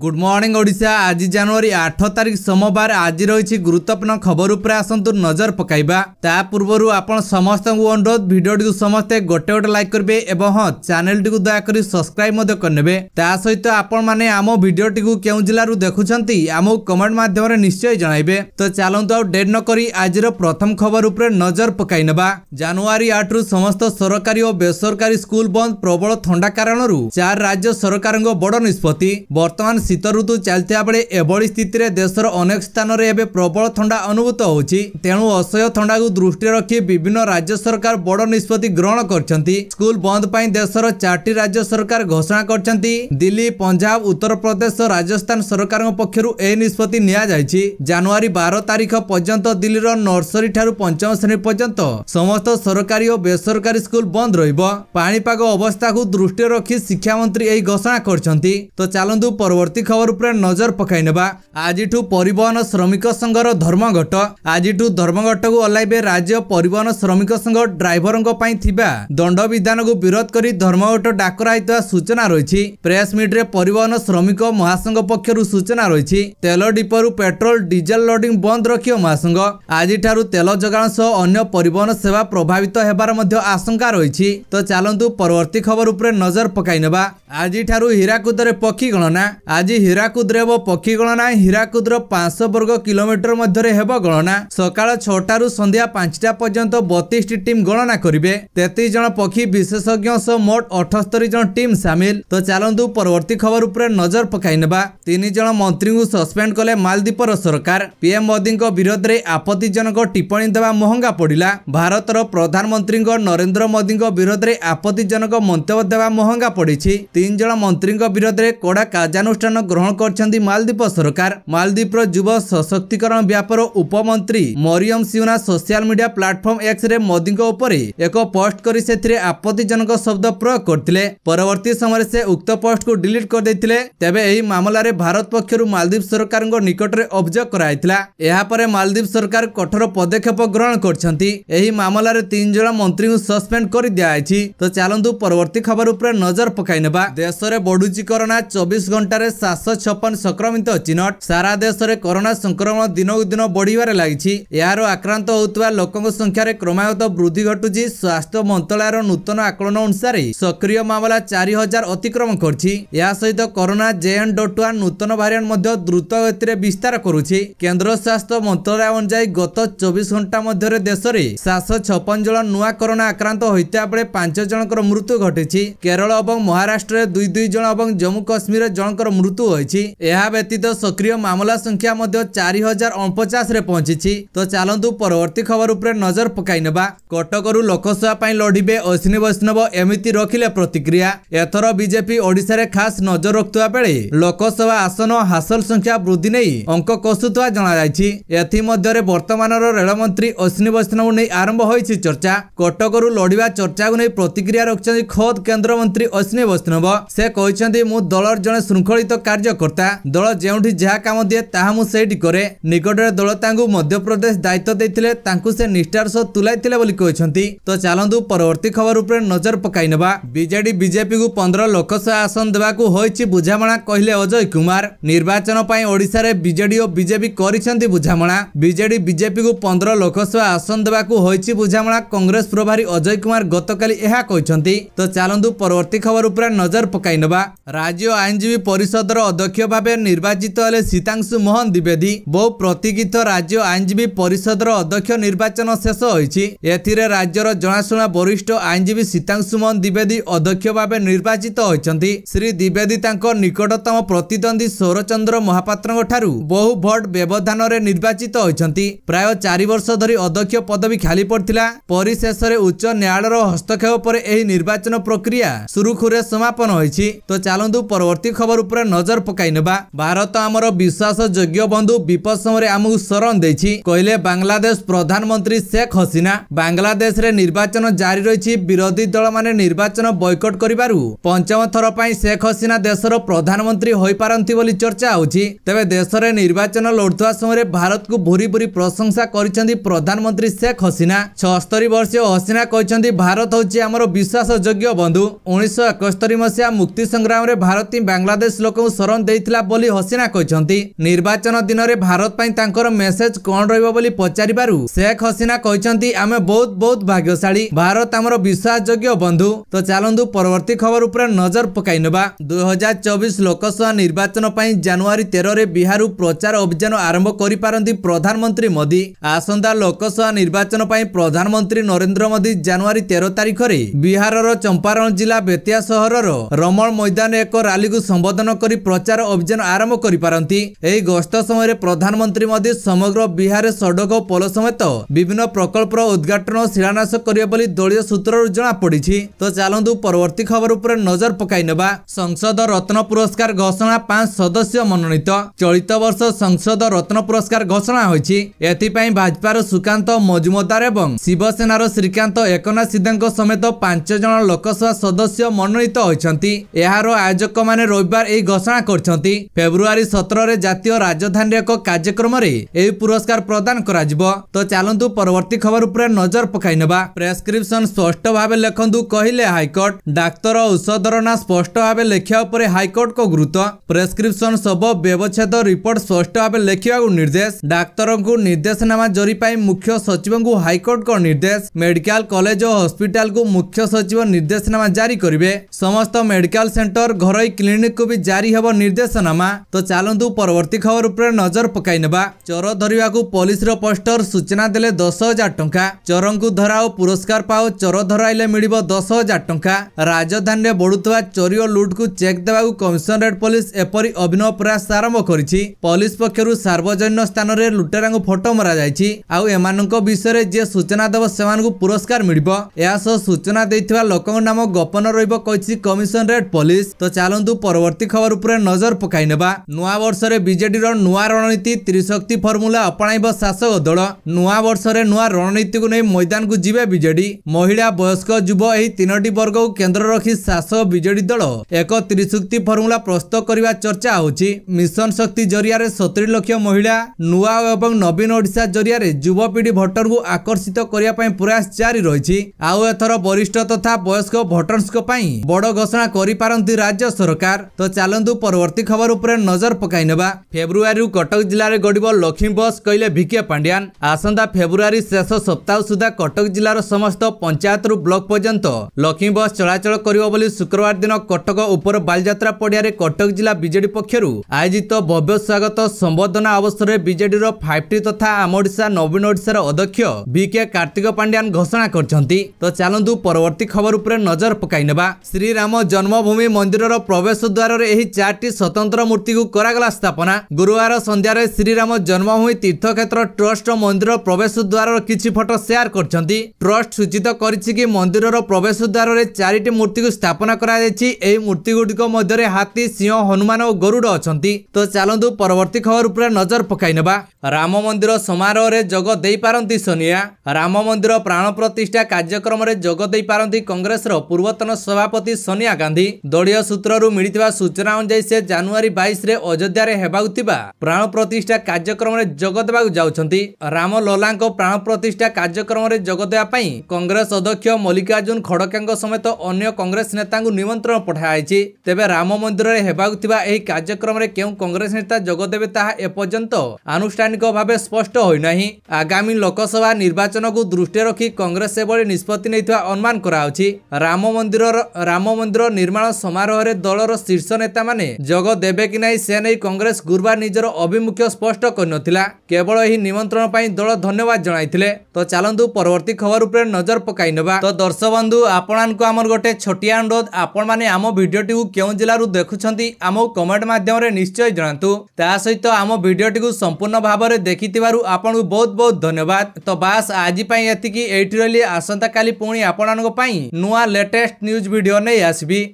good morning Odisha ଆଜି ଜାନୁଆରୀ ଆଠ ତାରିଖ ସୋମବାର ଆଜି ରହିଛି ଗୁରୁତ୍ୱପୂର୍ଣ୍ଣ ଖବର ଉପରେ ଆସନ୍ତୁ ନଜର ପକାଇବା ତା ପୂର୍ବରୁ ଆପଣ ସମସ୍ତଙ୍କୁ ଅନୁରୋଧ ଭିଡ଼ିଓଟିକୁ ସମସ୍ତେ ଗୋଟେ ଗୋଟେ ଲାଇକ୍ କରିବେ ଏବଂ ହଁ ଚ୍ୟାନେଲଟିକୁ ଦୟାକରି ସବସ୍କ୍ରାଇବ ମଧ୍ୟ କରିନେବେ ତା ସହିତ ଆପଣମାନେ ଆମ ଭିଡ଼ିଓଟିକୁ କେଉଁ ଜିଲ୍ଲାରୁ ଦେଖୁଛନ୍ତି ଆମକୁ କମେଣ୍ଟ ମାଧ୍ୟମରେ ନିଶ୍ଚୟ ଜଣାଇବେ ତ ଚାଲନ୍ତୁ ଆଉ ଡେଟ୍ ନ କରି ଆଜିର ପ୍ରଥମ ଖବର ଉପରେ ନଜର ପକାଇ ନେବା ଜାନୁଆରୀ ଆଠରୁ ସମସ୍ତ ସରକାରୀ ଓ ବେସରକାରୀ ସ୍କୁଲ ବନ୍ଦ ପ୍ରବଳ ଥଣ୍ଡା କାରଣରୁ ଚାରି ରାଜ୍ୟ ସରକାରଙ୍କ ବଡ଼ ନିଷ୍ପତ୍ତି ବର୍ତ୍ତମାନ ବର୍ତ୍ତମାନ ଶୀତ ଋତୁ ଚାଲିଥିବା ବେଳେ ଏଭଳି ସ୍ଥିତିରେ ଦେଶର ଅନେକ ସ୍ଥାନରେ ଏବେ ପ୍ରବଳ ଥଣ୍ଡା ଅନୁଭୂତ ହେଉଛି ତେଣୁ ଅସହ୍ୟ ଥଣ୍ଡାକୁ ଦୃଷ୍ଟିରେ ରଖି ବିଭିନ୍ନ ରାଜ୍ୟ ସରକାର ବଡ଼ ନିଷ୍ପତ୍ତି ଗ୍ରହଣ କରିଛନ୍ତି ସ୍କୁଲ ବନ୍ଦ ପାଇଁ ଦେଶର ଚାରିଟି ରାଜ୍ୟ ସରକାର ଘୋଷଣା କରିଛନ୍ତି ଦିଲ୍ଲୀ ପଞ୍ଜାବ ଉତ୍ତରପ୍ରଦେଶ ଓ ରାଜସ୍ଥାନ ସରକାରଙ୍କ ପକ୍ଷରୁ ଏହି ନିଷ୍ପତ୍ତି ନିଆଯାଇଛି ଜାନୁଆରୀ ବାର ତାରିଖ ପର୍ଯ୍ୟନ୍ତ ଦିଲ୍ଲୀର ନର୍ସରୀ ଠାରୁ ପଞ୍ଚମ ଶ୍ରେଣୀ ପର୍ଯ୍ୟନ୍ତ ସମସ୍ତ ସରକାରୀ ଓ ବେସରକାରୀ ସ୍କୁଲ ବନ୍ଦ ରହିବ ପାଣିପାଗ ଅବସ୍ଥାକୁ ଦୃଷ୍ଟିରେ ରଖି ଶିକ୍ଷାମନ୍ତ୍ରୀ ଏହି ଘୋଷଣା କରିଛନ୍ତି ତ ଚାଲନ୍ତୁ ପରବର୍ତ୍ତୀ ପରବର୍ତ୍ତୀ ଖବର ଉପରେ ନଜର ପକାଇ ନେବା ଆଜିଠୁ ପରିବହନ ଶ୍ରମିକ ସଂଘର ଧର୍ମଘଟ ଆଜିଠୁ ଧର୍ମଘଟକୁ ଓହ୍ଲାଇବେ ରାଜ୍ୟ ପରିବହନ ଶ୍ରମିକ ସଂଘ ଡ୍ରାଇଭରଙ୍କ ପାଇଁ ଥିବା ଦଣ୍ଡବିଧାନକୁ ବିରୋଧ କରି ଧର୍ମଘଟ ଡାକରା ହୋଇଥିବା ସୂଚନା ରହିଛି ପ୍ରେସ୍ ମିଟ୍ରେ ପରିବହନ ଶ୍ରମିକ ମହାସଂଘ ପକ୍ଷରୁ ସୂଚନା ରହିଛି ତେଲ ଡିପରୁ ପେଟ୍ରୋଲ ଡିଜେଲ ଲୋଡିଂ ବନ୍ଦ ରଖିବ ମହାସଂଘ ଆଜିଠାରୁ ତେଲ ଯୋଗାଣ ସହ ଅନ୍ୟ ପରିବହନ ସେବା ପ୍ରଭାବିତ ହେବାର ମଧ୍ୟ ଆଶଙ୍କା ରହିଛି ତ ଚାଲନ୍ତୁ ପରବର୍ତ୍ତୀ ଖବର ଉପରେ ନଜର ପକାଇ ନେବା ଆଜିଠାରୁ ହୀରାକୁଦରେ ପକ୍ଷୀ ଗଣନା ଆଜି ହୀରାକୁଦରେ ହେବ ପକ୍ଷୀ ଗଣନା ହୀରାକୁଦର ପାଞ୍ଚଶହ ବର୍ଗ କିଲୋମିଟର ମଧ୍ୟରେ ହେବ ଗଣନା ସକାଳ ଛଅଟାରୁ ସନ୍ଧ୍ୟା ପାଞ୍ଚଟା ପର୍ଯ୍ୟନ୍ତ ବତିଶଟି ଟିମ୍ ଗଣନା କରିବେ ତେତିଶ ଜଣ ପକ୍ଷୀ ବିଶେଷଜ୍ଞ ସହ ମୋଟ ଅଠସ୍ତରି ଜଣ ଟିମ୍ ସାମିଲ ତ ଚାଲନ୍ତୁ ପରବର୍ତ୍ତୀ ଖବର ଉପରେ ନଜର ପକାଇ ନେବା ତିନି ଜଣ ମନ୍ତ୍ରୀଙ୍କୁ ସସ୍ପେଣ୍ଡ କଲେ ମାଲଦୀପର ସରକାର ପିଏମ୍ ମୋଦିଙ୍କ ବିରୋଧରେ ଆପତ୍ତିଜନକ ଟିପ୍ପଣୀ ଦେବା ମହଙ୍ଗା ପଡ଼ିଲା ଭାରତର ପ୍ରଧାନମନ୍ତ୍ରୀଙ୍କ ନରେନ୍ଦ୍ର ମୋଦିଙ୍କ ବିରୋଧରେ ଆପତ୍ତିଜନକ ମନ୍ତବ୍ୟ ଦେବା ମହଙ୍ଗା ପଡ଼ିଛି ତିନି ଜଣ ମନ୍ତ୍ରୀଙ୍କ ବିରୋଧରେ କଡ଼ା କାର୍ଯ୍ୟାନୁଷ୍ଠାନ ଅନୁଷ୍ଠାନ ଗ୍ରହଣ କରିଛନ୍ତି ମାଳଦ୍ୱୀପ ସରକାର ମାଳଦ୍ୱୀପର ଯୁବ ସଶକ୍ତିକରଣ ବ୍ୟାପାର ଉପମନ୍ତ୍ରୀ Mariyam Shiuna social media platform ଏକ୍ସରେ ମୋଦିଙ୍କ ଉପରେ ଏକ ପୋଷ୍ଟ କରି ସେଥିରେ ଆପତ୍ତିଜନକ ଶବ୍ଦ ପ୍ରୟୋଗ କରିଥିଲେ ପରବର୍ତ୍ତୀ ସମୟରେ ସେ ଉକ୍ତ ପୋଷ୍ଟକୁ ଡିଲିଟ୍ କରିଦେଇଥିଲେ ତେବେ ଏହି ମାମଲାରେ ଭାରତ ପକ୍ଷରୁ ମାଳଦ୍ୱୀପ ସରକାରଙ୍କ ନିକଟରେ ଅଭିଯୋଗ କରାଯାଇଥିଲା ଏହାପରେ ମାଳଦ୍ୱୀପ ସରକାର କଠୋର ପଦକ୍ଷେପ ଗ୍ରହଣ କରିଛନ୍ତି ଏହି ମାମଲାରେ ତିନି ଜଣ ମନ୍ତ୍ରୀଙ୍କୁ ସସ୍ପେଣ୍ଡ କରି ଦିଆଯାଇଛି ତ ଚାଲନ୍ତୁ ପରବର୍ତ୍ତୀ ଖବର ଉପରେ ନଜର ପକାଇ ନେବା ଦେଶରେ ବଢୁଛି କରୋନା ଚବିଶ ଘଣ୍ଟାରେ ସାତଶହ ଛପନ ସଂକ୍ରମିତ ଚିହ୍ନଟ ସାରା ଦେଶରେ କରୋନା ସଂକ୍ରମଣ ଦିନକୁ ଦିନ ବଢ଼ିବାରେ ଲାଗିଛି ଏହାର ଆକ୍ରାନ୍ତ ହେଉଥିବା ଲୋକଙ୍କ ସଂଖ୍ୟାରେ କ୍ରମାଗତ ବୃଦ୍ଧି ଘଟୁଛି ସ୍ୱାସ୍ଥ୍ୟ ମନ୍ତ୍ରଣାଳୟର ନୂତନ ଆକଳନ ଅନୁସାରେ ସକ୍ରିୟ ମାମଲା ଚାରି ହଜାର ଅତିକ୍ରମ କରିଛି ଏହା ସହିତ କରୋନା ଜେଏନ୍ ଡଟ୍ ୱାନ୍ ନୂତନ ଭାରିଏଣ୍ଟ ମଧ୍ୟ ଦ୍ରୁତ ଗତିରେ ବିସ୍ତାର କରୁଛି କେନ୍ଦ୍ର ସ୍ୱାସ୍ଥ୍ୟ ମନ୍ତ୍ରଣାଳୟ ଅନୁଯାୟୀ ଗତ ଚବିଶ ଘଣ୍ଟା ମଧ୍ୟରେ ଦେଶରେ ସାତଶହ ଛପନ ଜଣ ନୂଆ କରୋନା ଆକ୍ରାନ୍ତ ହୋଇଥିବା ବେଳେ ପାଞ୍ଚ ଜଣଙ୍କର ମୃତ୍ୟୁ ଘଟିଛି କେରଳ ଏବଂ ମହାରାଷ୍ଟ୍ରରେ ଦୁଇ ଦୁଇ ଜଣ ଏବଂ ଜମ୍ମୁ କାଶ୍ମୀରରେ ଜଣଙ୍କର ମୃତ୍ୟୁ প্রবৃত্ত হয়েছে এহা ব্যতীত সক্রিয় মামলা সংখ্যা মধ্যে চারি হাজার অণপচাশে পৌঁছিছি তো চালু পরবর্তী খবর উপরে নজর পকাই নেবা কটকরু লোকসভা পাই লড়িবে অশ্বিনী বৈষ্ণব এমিতি রখিলে প্রতিক্রিয়া এথর বিজেপি ওড়িশার খাস নজর রাখুয়া বেড়ে লোকসভা আসন হাসল সংখ্যা বৃদ্ধি নেই অঙ্ক কষুতা জনাযাই এথিমধ্যে বর্তমানর রেলমন্ত্রী অশ্বিনী বৈষ্ণব নেই আরম্ভ হয়েছে চর্চা কটকরু লড়া চর্চাকে নিয়ে প্রতিক্রিয়া রাখছেন খোদ কেন্দ্রমন্ত্রী অশ্বিনী বৈষ্ণব সে কিন্তু মু দলর জনে শৃঙ্খলিত କାର୍ଯ୍ୟକର୍ତ୍ତା ଦଳ ଯେଉଁଠି ଯାହା କାମ ଦିଏ ତାହା ମୁଁ ସେଇଠି କରେ ନିକଟରେ ଦଳ ତାଙ୍କୁ ମଧ୍ୟପ୍ରଦେଶ ଦାୟିତ୍ୱ ଦେଇଥିଲେ ତାଙ୍କୁ ସେ ନିଷ୍ଠାର ସହ ତୁଲାଇଥିଲେ ବୋଲି କହିଛନ୍ତି ତ ଚାଲନ୍ତୁ ପରବର୍ତ୍ତୀ ଖବର ଉପରେ ନଜର ପକାଇନେବା ବିଜେଡି ବିଜେପିକୁ ପନ୍ଦର ଲୋକସଭା ଆସନ ଦେବାକୁ ହୋଇଛି ବୁଝାମଣା କହିଲେ ଅଜୟ କୁମାର ନିର୍ବାଚନ ପାଇଁ ଓଡ଼ିଶାରେ ବିଜେଡି ଓ ବିଜେପି କରିଛନ୍ତି ବୁଝାମଣା ବିଜେଡି ବିଜେପିକୁ ପନ୍ଦର ଲୋକସଭା ଆସନ ଦେବାକୁ ହୋଇଛି ବୁଝାମଣା କଂଗ୍ରେସ ପ୍ରଭାରୀ ଅଜୟ କୁମାର ଗତକାଲି ଏହା କହିଛନ୍ତି ତ ଚାଲନ୍ତୁ ପରବର୍ତ୍ତୀ ଖବର ଉପରେ ନଜର ପକାଇନେବା ରାଜ୍ୟ ଆଇନଜୀବୀ ପରିଷଦ পরিষদর অধ্যক্ষ ভাবে নির্বাচিত হলে সীতাংশু মোহন দ্বিবেদী বহু প্রতীক্ষিত রাজ্য আইনজীবী পরিষদর অধ্যক্ষ নির্বাচন শেষ হয়েছে এতে রাজ্যর জনাশুনা বরিষ্ঠ আইনজীবী সীতাংশু মোহন দ্বিবেদী অধ্যক্ষ ভাবে নির্বাচিত হয়েছেন শ্রী দ্বিবেদী তাঁর নিকটতম প্রতিদ্বন্দ্বী সৌরচন্দ্র মহাপাত্র বহু ভোট ব্যবধানরে নির্বাচিত হয়েছেন প্রায় চারি বর্ষ ধরে অধ্যক্ষ পদবী খালি পড়া পরিশেষে উচ্চ ন্যায়ালয়ের হস্তক্ষেপ পরে এই নির্বাচন প্রক্রিয়া সুরুখুরে সমাপন হয়েছে তো চালু পরবর্তী খবর উপরে ନଜର ପକାଇ ନେବା ଭାରତ ଆମର ବିଶ୍ୱାସ ଯୋଗ୍ୟ ବନ୍ଧୁ ବିପଦ ସମୟରେ ଆମକୁ ଶରଣ ଦେଇଛି କହିଲେ ବାଂଲାଦେଶ ପ୍ରଧାନମନ୍ତ୍ରୀ ଶେଖ ହସିନା ବାଂଲାଦେଶରେ ନିର୍ବାଚନ ଜାରି ରହିଛି ବିରୋଧୀ ଦଳମାନେ ନିର୍ବାଚନ ବୈକଟ କରିବାରୁ ପଞ୍ଚମ ଥର ପାଇଁ ଶେଖ ହସିନା ଦେଶର ପ୍ରଧାନମନ୍ତ୍ରୀ ହୋଇପାରନ୍ତି ବୋଲି ଚର୍ଚ୍ଚା ହେଉଛି ତେବେ ଦେଶରେ ନିର୍ବାଚନ ଲଢୁଥିବା ସମୟରେ ଭାରତକୁ ଭୁରି ଭୁରି ପ୍ରଶଂସା କରିଛନ୍ତି ପ୍ରଧାନମନ୍ତ୍ରୀ ଶେଖ ହସିନା ଛଅସ୍ତରି ବର୍ଷୀୟ ହସିନା କହିଛନ୍ତି ଭାରତ ହେଉଛି ଆମର ବିଶ୍ୱାସ ଯୋଗ୍ୟ ବନ୍ଧୁ ଉଣେଇଶହ ଏକସ୍ତରୀ ମସିହା ମୁକ୍ତି ସଂଗ୍ରାମରେ ଭାରତୀୟ ବାଂଲାଦେଶ ଲୋକ ଲୋକଙ୍କୁ ଶରଣ ଦେଇଥିଲା ବୋଲି ହସିନା କହିଛନ୍ତି ନିର୍ବାଚନ ଦିନରେ ଭାରତ ପାଇଁ ତାଙ୍କର ମେସେଜ କଣ ରହିବ ବୋଲି ପଚାରିବାରୁ ଶେଖ ହସିନା କହିଛନ୍ତି ଆମେ ବହୁତ ବହୁତ ଭାଗ୍ୟଶାଳୀ ଭାରତ ଆମର ବିଶ୍ୱାସ ଯୋଗ୍ୟ ବନ୍ଧୁ ତ ଚାଲନ୍ତୁ ପରବର୍ତ୍ତୀ ଖବର ଉପରେ ନଜର ପକାଇ ନେବା ଦୁଇ ହଜାର ଚବିଶ ଲୋକସଭା ନିର୍ବାଚନ ପାଇଁ ଜାନୁଆରୀ ତେରରେ ବିହାରରୁ ପ୍ରଚାର ଅଭିଯାନ ଆରମ୍ଭ କରିପାରନ୍ତି ପ୍ରଧାନମନ୍ତ୍ରୀ ମୋଦି ଆସନ୍ତା ଲୋକସଭା ନିର୍ବାଚନ ପାଇଁ ପ୍ରଧାନମନ୍ତ୍ରୀ ନରେନ୍ଦ୍ର ମୋଦି ଜାନୁଆରୀ ତେର ତାରିଖରେ ବିହାରର ଚମ୍ପାରଣ ଜିଲ୍ଲା ବେତିଆ ସହରର ରମଣ ମଇଦାନରେ ଏକ ରାଲିକୁ ସମ୍ବୋଧନ କରି ପ୍ରଚାର ଅଭିଯାନ ଆରମ୍ଭ କରିପାରନ୍ତି ଏହି ଗସ୍ତ ସମୟରେ ପ୍ରଧାନମନ୍ତ୍ରୀ ମୋଦି ସମଗ୍ର ବିହାରରେ ସଡ଼କ ଓ ପୋଲ ସମେତ ବିଭିନ୍ନ ପ୍ରକଳ୍ପର ଉଦ୍ଘାଟନ ଓ ଶିଳାନ୍ୟାସ କରିବେ ବୋଲି ଦଳୀୟ ସୂତ୍ରରୁ ଜଣାପଡ଼ିଛି ତ ଚାଲନ୍ତୁ ପରବର୍ତ୍ତୀ ଖବର ଉପରେ ନଜର ପକାଇ ନେବା ସଂସଦ ରତ୍ନ ପୁରସ୍କାର ଘୋଷଣା ପାଞ୍ଚ ସଦସ୍ୟ ମନୋନୀତ ଚଳିତ ବର୍ଷ ସଂସଦ ରତ୍ନ ପୁରସ୍କାର ଘୋଷଣା ହୋଇଛି ଏଥିପାଇଁ ଭାଜପାର ସୁକାନ୍ତ ମଜୁମଦାର ଏବଂ ଶିବସେନାର ଶ୍ରୀକାନ୍ତ ଏକନାଥ ସିଦ୍ଧାଙ୍କ ସମେତ ପାଞ୍ଚ ଜଣ ଲୋକସଭା ସଦସ୍ୟ ମନୋନୀତ ହୋଇଛନ୍ତି ଏହାର ଆୟୋଜକମାନେ ରବିବାର ଏହି ঘোষণা করছেন ফেব্রুয়ারি সতেরে জাতীয় রাজধানী এক কার্যক্রমে এই পুরস্কার প্রদান করা তো চালু পরবর্তী খবর উপরে নজর পকাই নেবা প্রেসক্রিপশন স্পষ্ট ভাবে লেখু কহিলে হাইকোর্ট ডাক্তার ঔষধর না স্পষ্ট ভাবে লেখা উপরে হাইকোর্টক গুরুত্ব প্রেসক্রিপশন শব ব্যবচ্ছেদ রিপোর্ট স্পষ্ট ভাবে লেখা নির্দেশ ডাক্তার নির্দেশনামা জরি মুখ্য সচিব হাইকোর্টক নির্দেশ মেডিকাল কলেজ ও হসপিটাল মুখ্য সচিব নির্দেশনামা জারি করবে সমস্ত মেডিকাল সেন্টর ঘরোই ক্লিনিক জারি ଜାରି ହେବ ନିର୍ଦ୍ଦେଶନାମା ତ ଚାଲନ୍ତୁ ପରବର୍ତ୍ତୀ ଖବର ଉପରେ ନଜର ପକାଇ ନେବା ଚୋର ଧରିବାକୁ ପୋଲିସର ପୋଷ୍ଟର ସୂଚନା ଦେଲେ ଦଶ ହଜାର ଟଙ୍କା ଚୋରଙ୍କୁ ଧରାଓ ପୁରସ୍କାର ପାଅ ଚୋର ଧରାଇଲେ ମିଳିବ ଦଶ ହଜାର ଟଙ୍କା ରାଜଧାନୀରେ ବଢୁଥିବା ଚୋରି ଓ ଲୁଟ୍କୁ ଚେକ୍ ଦେବାକୁ କମିଶନରେଟ୍ ପୋଲିସ ଏପରି ଅଭିନବ ପ୍ରୟାସ ଆରମ୍ଭ କରିଛି ପୋଲିସ ପକ୍ଷରୁ ସାର୍ବଜନୀନ ସ୍ଥାନରେ ଲୁଟେରାଙ୍କୁ ଫଟୋ ମରାଯାଇଛି ଆଉ ଏମାନଙ୍କ ବିଷୟରେ ଯିଏ ସୂଚନା ଦେବ ସେମାନଙ୍କୁ ପୁରସ୍କାର ମିଳିବ ଏହାସହ ସୂଚନା ଦେଇଥିବା ଲୋକଙ୍କ ନାମ ଗୋପନ ରହିବ କହିଛି କମିଶନରେଟ୍ ପୋଲିସ ତ ଚାଲନ୍ତୁ ପରବର୍ତ୍ତୀ ଖବର ଉପରେ ନଜର ପକାଇ ନେବା ନୂଆ ନୂଆବର୍ଷରେ ବିଜେଡିର ନୂଆ ରଣନୀତି ତ୍ରିଶକ୍ତି ଫର୍ମୁଲା ଅପଣାଇବ ଶାସକ ଦଳ ନୂଆ ବର୍ଷରେ ନୂଆ ରଣନୀତିକୁ ନେଇ ମଇଦାନକୁ ଯିବେ ବିଜେଡି ମହିଳା ବୟସ୍କ ଯୁବ ଏହି ତିନୋଟି ବର୍ଗକୁ କେନ୍ଦ୍ର ରଖି ଶାସକ ବିଜେଡି ଦଳ ଏକ ତ୍ରିଶକ୍ତି ଫର୍ମୁଲା ପ୍ରସ୍ତୁତ କରିବା ଚର୍ଚ୍ଚା ହେଉଛି ମିଶନ ଶକ୍ତି ଜରିଆରେ ସତୁରି ଲକ୍ଷ ମହିଳା ନୂଆ ଏବଂ ନବୀନ ଓଡ଼ିଶା ଜରିଆରେ ଯୁବପିଢ଼ି ଭୋଟରଙ୍କୁ ଆକର୍ଷିତ କରିବା ପାଇଁ ପ୍ରୟାସ ଜାରି ରହିଛି ଆଉ ଏଥର ବରିଷ୍ଠ ତଥା ବୟସ୍କ ଭୋଟର୍ସଙ୍କ ପାଇଁ ବଡ଼ ଘୋଷଣା କରିପାରନ୍ତି ରାଜ୍ୟ ସରକାର ତ ଚାଲନ୍ତୁ ଚାଲନ୍ତୁ ପରବର୍ତ୍ତୀ ଖବର ଉପରେ ନଜର ପକାଇ ନେବା ଫେବୃଆରୀରୁ କଟକ ଜିଲ୍ଲାରେ ଗଡିବ ଲକ୍ଷ୍ମୀ ବସ୍ କହିଲେ ଭିକେ ପାଣ୍ଡିଆନ ଆସନ୍ତା ଫେବୃଆରୀ ଶେଷ ସପ୍ତାହ ସୁଦ୍ଧା କଟକ ଜିଲ୍ଲାର ସମସ୍ତ ପଞ୍ଚାୟତରୁ ବ୍ଲକ ପର୍ଯ୍ୟନ୍ତ ଲକ୍ଷ୍ମୀ ବସ୍ ଚଳାଚଳ କରିବ ବୋଲି ଶୁକ୍ରବାର ଦିନ କଟକ ଉପର ବାଲିଯାତ୍ରା ପଡ଼ିଆରେ କଟକ ଜିଲ୍ଲା ବିଜେଡି ପକ୍ଷରୁ ଆୟୋଜିତ ଭବ୍ୟ ସ୍ୱାଗତ ସମ୍ବର୍ଦ୍ଧନା ଅବସରରେ ବିଜେଡିର ଫାଇଭ ଟି ତଥା ଆମ ଓଡ଼ିଶା ନବୀନ ଓଡ଼ିଶାର ଅଧ୍ୟକ୍ଷ ବିକେ କାର୍ତ୍ତିକ ପାଣ୍ଡିଆନ ଘୋଷଣା କରିଛନ୍ତି ତ ଚାଲନ୍ତୁ ପରବର୍ତ୍ତୀ ଖବର ଉପରେ ନଜର ପକାଇ ନେବା ଶ୍ରୀରାମ ଜନ୍ମଭୂମି ମନ୍ଦିରର ପ୍ରବେଶ ଦ୍ୱାରରେ ଏହି ଚାରିଟି ସ୍ୱତନ୍ତ୍ର ମୂର୍ତ୍ତିକୁ କରାଗଲା ସ୍ଥାପନା ଗୁରୁବାର ସନ୍ଧ୍ୟାରେ ଶ୍ରୀରାମ ଜନ୍ମ ହୋଇ ତୀର୍ଥକ୍ଷେତ୍ର ଟ୍ରଷ୍ଟ ମନ୍ଦିର ପ୍ରବେଶ ଦ୍ୱାରର କିଛି ଫଟୋ ସେୟାର କରିଛନ୍ତି ଟ୍ରଷ୍ଟ ସୂଚିତ କରିଛି କି ମନ୍ଦିରର ପ୍ରବେଶ ଦ୍ୱାରରେ ଚାରିଟି ମୂର୍ତ୍ତିକୁ ସ୍ଥାପନ କରାଯାଇଛି ଏହି ମୂର୍ତ୍ତିଗୁଡ଼ିକ ମଧ୍ୟରେ ହାତୀ ସିଂହ ହନୁମାନ ଓ ଗରୁଡ଼ ଅଛନ୍ତି ତ ଚାଲନ୍ତୁ ପରବର୍ତ୍ତୀ ଖବର ଉପରେ ନଜର ପକାଇ ନେବା ରାମ ମନ୍ଦିର ସମାରୋହରେ ଯୋଗ ଦେଇପାରନ୍ତି ସୋନିଆ ରାମ ମନ୍ଦିର ପ୍ରାଣ ପ୍ରତିଷ୍ଠା କାର୍ଯ୍ୟକ୍ରମରେ ଯୋଗ ଦେଇପାରନ୍ତି କଂଗ୍ରେସର ପୂର୍ବତନ ସଭାପତି ସୋନିଆ ଗାନ୍ଧୀ ଦଳୀୟ ସୂତ୍ରରୁ ମିଳିଥିବା ସୂଚନା অনুযায়ী সে জানুয়ারি বাইশে অযোধ্যায় হওয়া প্রাণ প্রতিষ্ঠা কার্যক্রমে যোগ দেওয়া যাচ্ছেন রাম লোলা প্রাণ প্রতিষ্ঠা কার্যক্রমে যোগ দেওয়া কংগ্রেস অধ্যক্ষ মল্লিকার্জুন খড়কা সমেত অন্য কংগ্রেস নেতা নিমন্ত্রণ পঠা হয়েছে তবে রাম মন্দিরে হওয়া এই কার্যক্রমে কেউ কংগ্রেস নেতা যোগ দেবে তাহা এপর্যন্ত আনুষ্ঠানিকভাবে স্পষ্ট হয়ে না আগামী লোকসভা নির্বাচন দৃষ্টি রাখি কংগ্রেস এভাবে নিষ্পতি নিয়ে অনুমান করা হচ্ছে রাম মন্দির রাম মন্দির নির্মাণ সমারোহের দলর শীর্ষ নেতা ନେତାମାନେ ଯୋଗ ଦେବେ କି ନାହିଁ ସେ ନେଇ କଂଗ୍ରେସ ଗୁରୁବାର ନିଜର ଅଭିମୁଖ୍ୟ ସ୍ପଷ୍ଟ କରିନଥିଲା କେବଳ ଏହି ନିମନ୍ତ୍ରଣ ପାଇଁ ଦଳ ଧନ୍ୟବାଦ ଜଣାଇଥିଲେ ତ ଚାଲନ୍ତୁ ପରବର୍ତ୍ତୀ ଖବର ଉପରେ ନଜର ପକାଇ ନେବା ତ ଦର୍ଶକ ବନ୍ଧୁ ଆପଣଙ୍କୁ ଆମର ଗୋଟେ ଛୋଟିଆ ଅନୁରୋଧ ଆପଣମାନେ ଆମ ଭିଡ଼ିଓଟିକୁ କେଉଁ ଜିଲ୍ଲାରୁ ଦେଖୁଛନ୍ତି ଆମକୁ କମେଣ୍ଟ ମାଧ୍ୟମରେ ନିଶ୍ଚୟ ଜଣାନ୍ତୁ ତା ସହିତ ଆମ ଭିଡ଼ିଓଟିକୁ ସମ୍ପୂର୍ଣ୍ଣ ଭାବରେ ଦେଖିଥିବାରୁ ଆପଣଙ୍କୁ ବହୁତ ବହୁତ ଧନ୍ୟବାଦ ତ ବାସ୍ ଆଜି ପାଇଁ ଏତିକି ଏଇଠି ରହିଲି ଆସନ୍ତାକାଲି ପୁଣି ଆପଣଙ୍କ ପାଇଁ ନୂଆ ଲେଟେଷ୍ଟ ନ୍ୟୁଜ୍ ଭିଡ଼ିଓ ନେଇ ଆସିବି